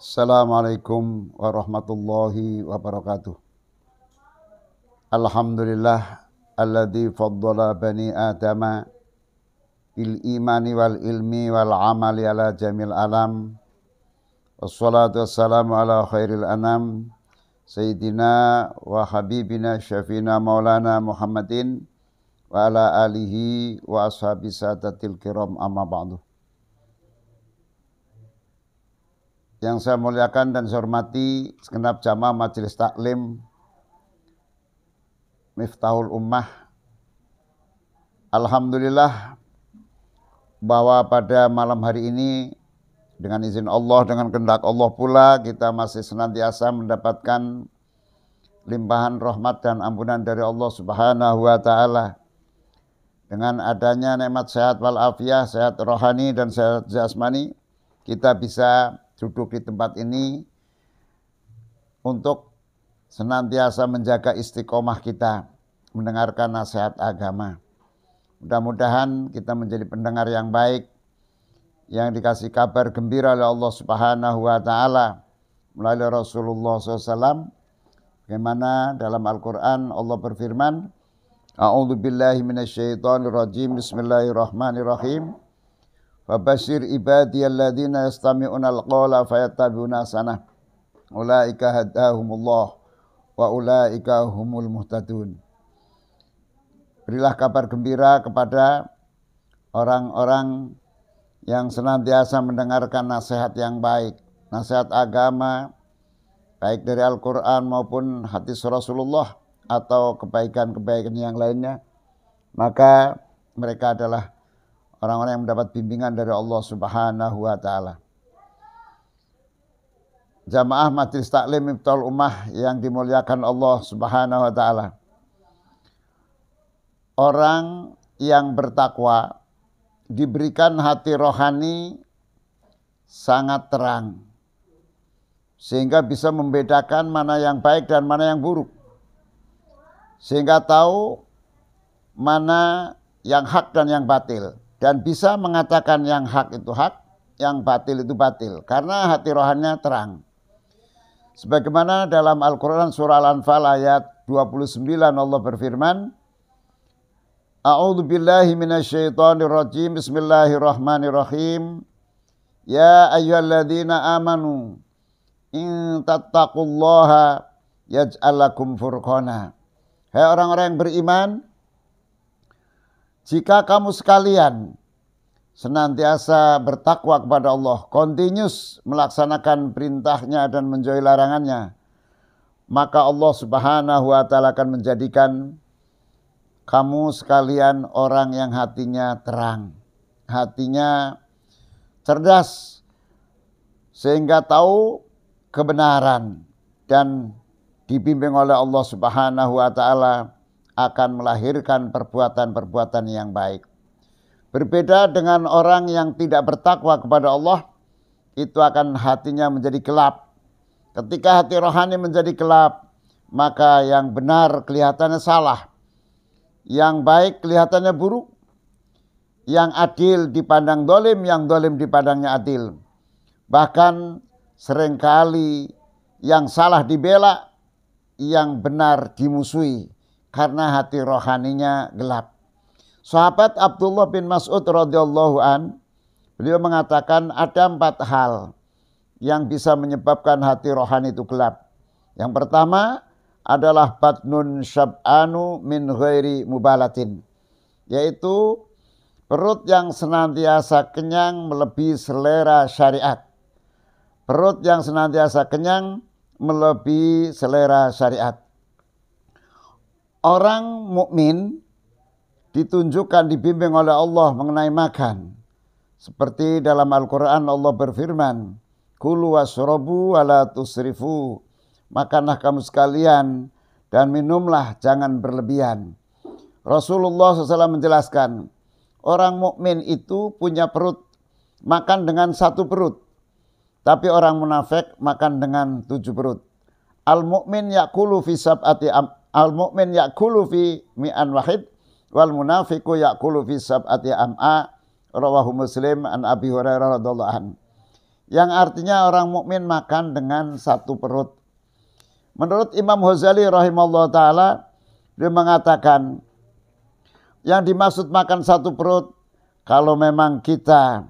Assalamualaikum warahmatullahi wabarakatuh. Alhamdulillah alladzi faddala bani adama bil imani wal ilmi wal amali ala jamil alam. Wassalatu wassalamu ala khairil anam sayyidina wa habibina syafina maulana Muhammadin wa ala alihi wa ashabi sadatil kiram amma ba'du. yang saya muliakan dan saya hormati segenap jamaah majelis taklim Miftahul Ummah Alhamdulillah bahwa pada malam hari ini dengan izin Allah, dengan kehendak Allah pula kita masih senantiasa mendapatkan limpahan rahmat dan ampunan dari Allah Subhanahu wa taala. Dengan adanya nikmat sehat walafiat, sehat rohani dan sehat jasmani, kita bisa duduk di tempat ini untuk senantiasa menjaga istiqomah kita mendengarkan nasihat agama. Mudah-mudahan kita menjadi pendengar yang baik yang dikasih kabar gembira oleh Allah Subhanahu wa taala melalui Rasulullah SAW bagaimana dalam Al-Qur'an Allah berfirman A'udzu billahi Bismillahirrahmanirrahim. Fabashir ibadiyalladzina yastami'una al-qawla fayattabi'una sanah. Ulaika hadahumullah wa ulaika humul muhtadun. Berilah kabar gembira kepada orang-orang yang senantiasa mendengarkan nasihat yang baik, nasihat agama, baik dari Al-Quran maupun hadis Rasulullah atau kebaikan-kebaikan yang lainnya, maka mereka adalah orang-orang yang mendapat bimbingan dari Allah Subhanahu wa taala. Jamaah Majelis Taklim Miftahul Ummah yang dimuliakan Allah Subhanahu wa taala. Orang yang bertakwa diberikan hati rohani sangat terang sehingga bisa membedakan mana yang baik dan mana yang buruk. Sehingga tahu mana yang hak dan yang batil dan bisa mengatakan yang hak itu hak, yang batil itu batil karena hati rohannya terang. Sebagaimana dalam Al-Qur'an surah Al-Anfal ayat 29 Allah berfirman, "A'udhu billahi minasyaitonir rajim. Bismillahirrahmanirrahim. Ya ayyuhalladzina amanu in tattaqullaha yaj'al furqona". furqana. Hai orang-orang yang beriman, jika kamu sekalian senantiasa bertakwa kepada Allah, kontinus melaksanakan perintahnya dan menjauhi larangannya, maka Allah Subhanahu wa taala akan menjadikan kamu sekalian orang yang hatinya terang, hatinya cerdas sehingga tahu kebenaran dan dibimbing oleh Allah Subhanahu wa taala akan melahirkan perbuatan-perbuatan yang baik. Berbeda dengan orang yang tidak bertakwa kepada Allah, itu akan hatinya menjadi gelap. Ketika hati rohani menjadi gelap, maka yang benar kelihatannya salah, yang baik kelihatannya buruk, yang adil dipandang dolim, yang dolim dipandangnya adil. Bahkan seringkali yang salah dibela, yang benar dimusuhi karena hati rohaninya gelap. Sahabat Abdullah bin Mas'ud radhiyallahu an beliau mengatakan ada empat hal yang bisa menyebabkan hati rohani itu gelap. Yang pertama adalah batnun syab'anu min ghairi mubalatin yaitu perut yang senantiasa kenyang melebihi selera syariat. Perut yang senantiasa kenyang melebihi selera syariat. Orang mukmin ditunjukkan dibimbing oleh Allah mengenai makan. Seperti dalam Al-Qur'an Allah berfirman, "Kulu wasrabu ala tusrifu." Makanlah kamu sekalian dan minumlah jangan berlebihan. Rasulullah SAW menjelaskan, orang mukmin itu punya perut, makan dengan satu perut. Tapi orang munafik makan dengan tujuh perut. Al-mu'min yakulu fisabati am al mukmin yakulu fi mi'an wahid wal munafiku yakulu fi sab'ati am'a rawahu muslim an abi hurairah radhiyallahu an yang artinya orang mukmin makan dengan satu perut menurut Imam Ghazali rahimahullah taala dia mengatakan yang dimaksud makan satu perut kalau memang kita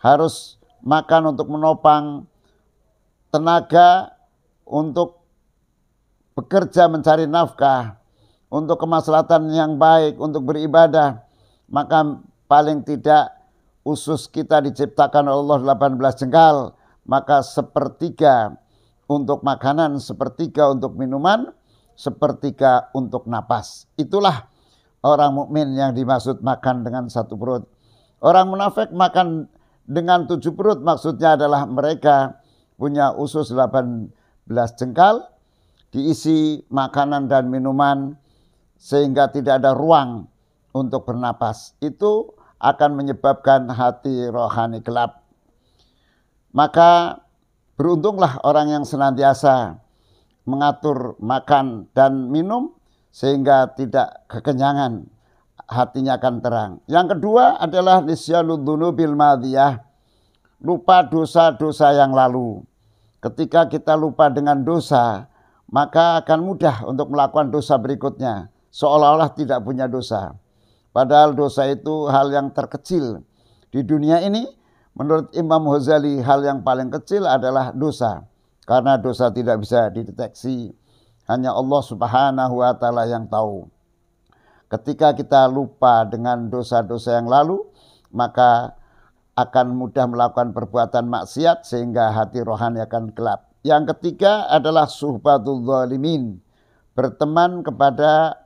harus makan untuk menopang tenaga untuk bekerja mencari nafkah untuk kemaslahatan yang baik, untuk beribadah, maka paling tidak usus kita diciptakan oleh Allah 18 jengkal, maka sepertiga untuk makanan, sepertiga untuk minuman, sepertiga untuk napas. Itulah orang mukmin yang dimaksud makan dengan satu perut. Orang munafik makan dengan tujuh perut maksudnya adalah mereka punya usus 18 jengkal, diisi makanan dan minuman sehingga tidak ada ruang untuk bernapas. Itu akan menyebabkan hati rohani gelap. Maka beruntunglah orang yang senantiasa mengatur makan dan minum sehingga tidak kekenyangan hatinya akan terang. Yang kedua adalah nisyaludunu bil madiyah. Lupa dosa-dosa yang lalu. Ketika kita lupa dengan dosa, maka akan mudah untuk melakukan dosa berikutnya, seolah-olah tidak punya dosa. Padahal dosa itu hal yang terkecil di dunia ini. Menurut Imam Ghazali, hal yang paling kecil adalah dosa, karena dosa tidak bisa dideteksi. Hanya Allah Subhanahu wa Ta'ala yang tahu. Ketika kita lupa dengan dosa-dosa yang lalu, maka akan mudah melakukan perbuatan maksiat, sehingga hati rohani akan gelap. Yang ketiga adalah suhbatul zalimin, berteman kepada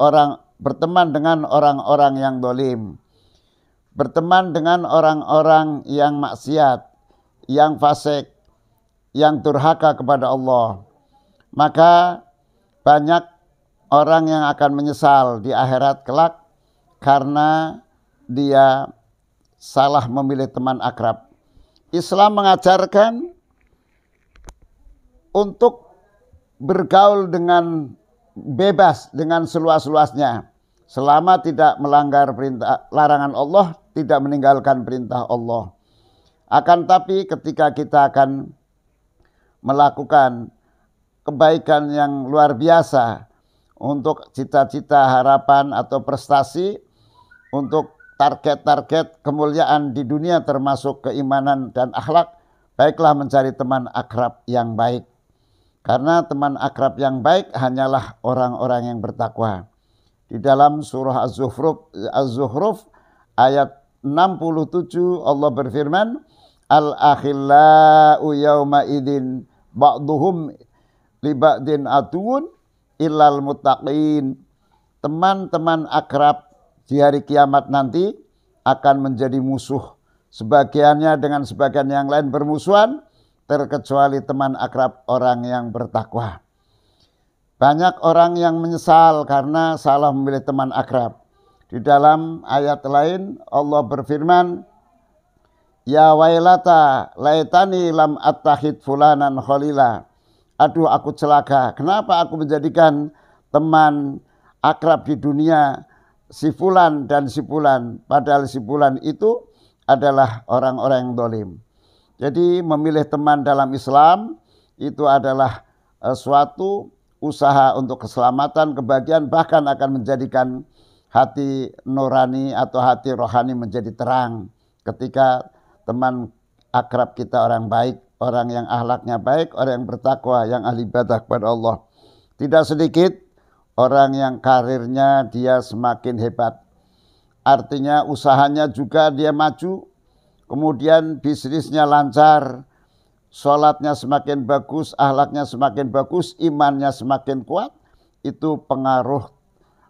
orang berteman dengan orang-orang yang dolim, berteman dengan orang-orang yang maksiat, yang fasik, yang durhaka kepada Allah. Maka banyak orang yang akan menyesal di akhirat kelak karena dia salah memilih teman akrab. Islam mengajarkan untuk bergaul dengan bebas dengan seluas-luasnya selama tidak melanggar perintah larangan Allah, tidak meninggalkan perintah Allah. Akan tapi ketika kita akan melakukan kebaikan yang luar biasa untuk cita-cita, harapan atau prestasi untuk target-target kemuliaan di dunia termasuk keimanan dan akhlak, baiklah mencari teman akrab yang baik. Karena teman akrab yang baik hanyalah orang-orang yang bertakwa. Di dalam surah Az-Zuhruf, Az-Zuhruf ayat 67 Allah berfirman, Al-akhillau yawma idin ba'duhum li ba'din Ilal illal mutaqin. Teman-teman akrab di hari kiamat nanti akan menjadi musuh. Sebagiannya dengan sebagian yang lain bermusuhan, terkecuali teman akrab orang yang bertakwa. Banyak orang yang menyesal karena salah memilih teman akrab. Di dalam ayat lain Allah berfirman, Ya wailata laitani lam attakhid fulanan khalila. Aduh aku celaka, kenapa aku menjadikan teman akrab di dunia si fulan dan si fulan. Padahal si fulan itu adalah orang-orang yang dolim. Jadi memilih teman dalam Islam itu adalah eh, suatu usaha untuk keselamatan, kebahagiaan, bahkan akan menjadikan hati nurani atau hati rohani menjadi terang ketika teman akrab kita orang baik, orang yang ahlaknya baik, orang yang bertakwa, yang ahli ibadah kepada Allah. Tidak sedikit orang yang karirnya dia semakin hebat. Artinya usahanya juga dia maju, kemudian bisnisnya lancar, sholatnya semakin bagus, ahlaknya semakin bagus, imannya semakin kuat, itu pengaruh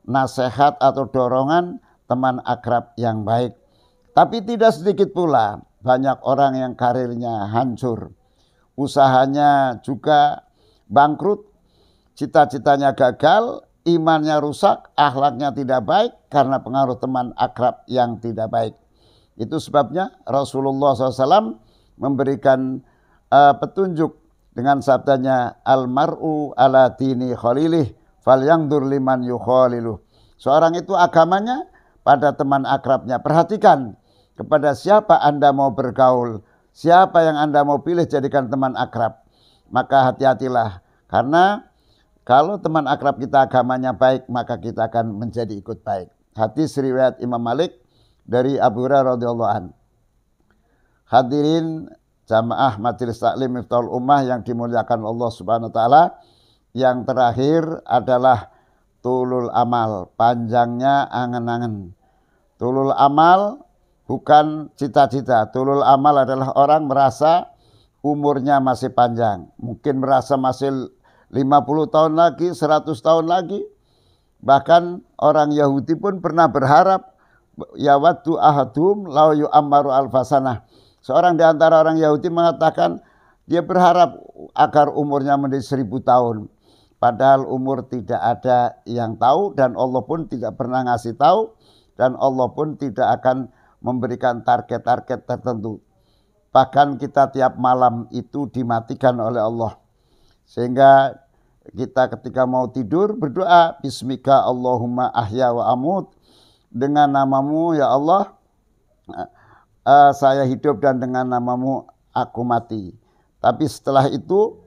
nasihat atau dorongan teman akrab yang baik. Tapi tidak sedikit pula banyak orang yang karirnya hancur. Usahanya juga bangkrut, cita-citanya gagal, imannya rusak, ahlaknya tidak baik karena pengaruh teman akrab yang tidak baik. Itu sebabnya Rasulullah SAW memberikan uh, petunjuk dengan sabdanya almaru ala dini khalilih fal yangdur liman yukhaliluh. Seorang itu agamanya pada teman akrabnya. Perhatikan kepada siapa Anda mau bergaul, siapa yang Anda mau pilih jadikan teman akrab. Maka hati-hatilah karena kalau teman akrab kita agamanya baik maka kita akan menjadi ikut baik. Hadis riwayat Imam Malik dari Abu Hurairah radhiyallahu an. Hadirin jamaah majelis taklim Miftahul Ummah yang dimuliakan Allah Subhanahu wa taala. Yang terakhir adalah tulul amal, panjangnya angan-angan. Tulul amal bukan cita-cita. Tulul amal adalah orang merasa umurnya masih panjang. Mungkin merasa masih 50 tahun lagi, 100 tahun lagi. Bahkan orang Yahudi pun pernah berharap ya ahadum lau yu ammaru alfasanah. Seorang di antara orang Yahudi mengatakan dia berharap agar umurnya menjadi seribu tahun. Padahal umur tidak ada yang tahu dan Allah pun tidak pernah ngasih tahu dan Allah pun tidak akan memberikan target-target tertentu. Bahkan kita tiap malam itu dimatikan oleh Allah. Sehingga kita ketika mau tidur berdoa Bismika Allahumma ahya wa amut dengan namamu ya Allah uh, saya hidup dan dengan namamu aku mati. Tapi setelah itu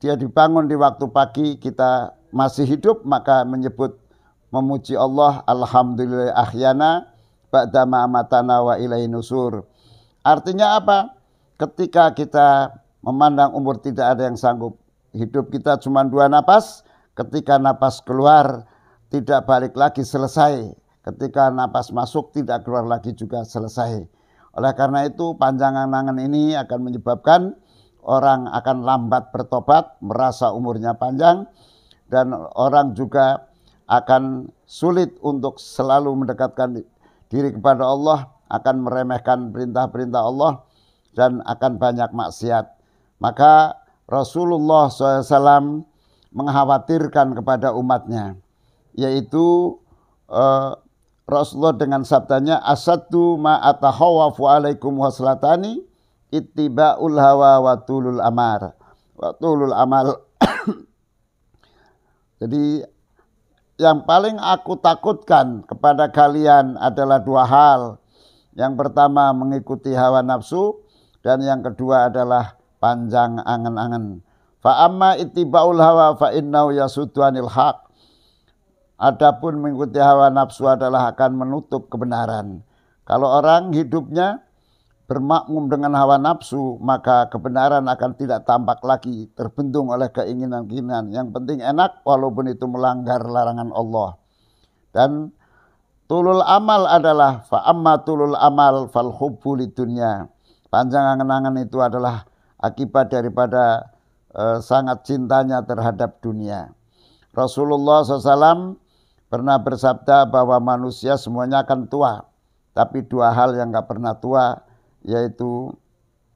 dia dibangun di waktu pagi kita masih hidup maka menyebut memuji Allah alhamdulillah ahyana ba'dama amatana wa ilaihi nusur. Artinya apa? Ketika kita memandang umur tidak ada yang sanggup. Hidup kita cuma dua napas, ketika napas keluar tidak balik lagi selesai Ketika napas masuk tidak keluar lagi juga selesai. Oleh karena itu panjangan angan ini akan menyebabkan orang akan lambat bertobat, merasa umurnya panjang, dan orang juga akan sulit untuk selalu mendekatkan diri kepada Allah, akan meremehkan perintah-perintah Allah, dan akan banyak maksiat. Maka Rasulullah SAW mengkhawatirkan kepada umatnya, yaitu eh, Rasulullah dengan sabdanya asatu ma atahawafu alaikum waslatani ittiba'ul hawa wa tulul amar wa tulul amal Jadi yang paling aku takutkan kepada kalian adalah dua hal. Yang pertama mengikuti hawa nafsu dan yang kedua adalah panjang angan-angan. Fa amma ittiba'ul hawa fa innau yasudu anil haq Adapun mengikuti hawa nafsu adalah akan menutup kebenaran. Kalau orang hidupnya bermakmum dengan hawa nafsu, maka kebenaran akan tidak tampak lagi, terbendung oleh keinginan-keinginan. Yang penting enak walaupun itu melanggar larangan Allah. Dan tulul amal adalah fa'amma tulul amal fal hubbu dunia. Panjang angan-angan itu adalah akibat daripada uh, sangat cintanya terhadap dunia. Rasulullah SAW pernah bersabda bahwa manusia semuanya akan tua. Tapi dua hal yang nggak pernah tua yaitu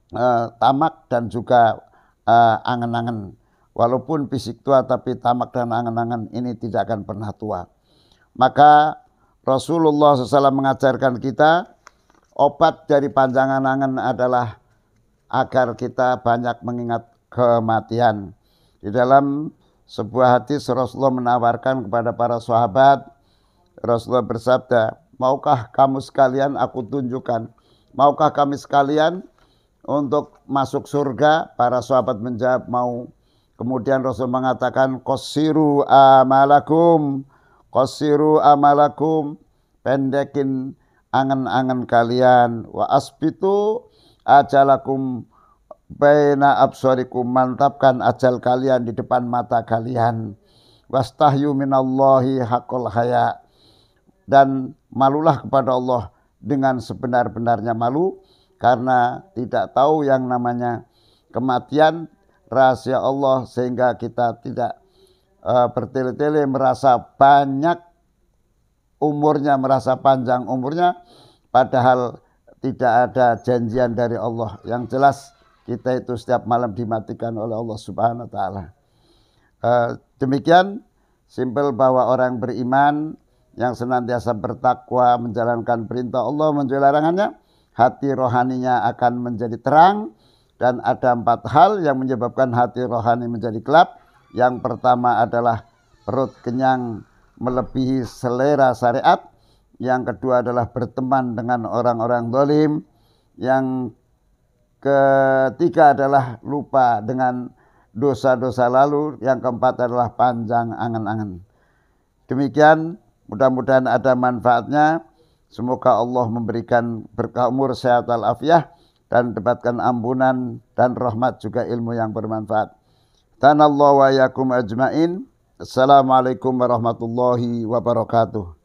e, tamak dan juga eh, angan-angan. Walaupun fisik tua tapi tamak dan angan-angan ini tidak akan pernah tua. Maka Rasulullah SAW mengajarkan kita obat dari panjang angan adalah agar kita banyak mengingat kematian. Di dalam sebuah hadis Rasulullah menawarkan kepada para sahabat, Rasulullah bersabda, maukah kamu sekalian aku tunjukkan, maukah kami sekalian untuk masuk surga? Para sahabat menjawab mau. Kemudian Rasul mengatakan, kosiru amalakum, kosiru amalakum, pendekin angan-angan kalian, wa asbitu ajalakum baina absarikum mantapkan ajal kalian di depan mata kalian wastahyu minallahi haya dan malulah kepada Allah dengan sebenar-benarnya malu karena tidak tahu yang namanya kematian rahasia Allah sehingga kita tidak uh, bertele-tele merasa banyak umurnya merasa panjang umurnya padahal tidak ada janjian dari Allah yang jelas kita itu setiap malam dimatikan oleh Allah Subhanahu wa taala. Eh, demikian simpel bahwa orang beriman yang senantiasa bertakwa menjalankan perintah Allah menjauhi larangannya hati rohaninya akan menjadi terang dan ada empat hal yang menyebabkan hati rohani menjadi gelap yang pertama adalah perut kenyang melebihi selera syariat yang kedua adalah berteman dengan orang-orang dolim yang ketiga adalah lupa dengan dosa-dosa lalu, yang keempat adalah panjang angan-angan. Demikian, mudah-mudahan ada manfaatnya. Semoga Allah memberikan berkah umur sehat al-afiyah dan dapatkan ampunan dan rahmat juga ilmu yang bermanfaat. Tanallahu wa yakum ajmain. Assalamualaikum warahmatullahi wabarakatuh.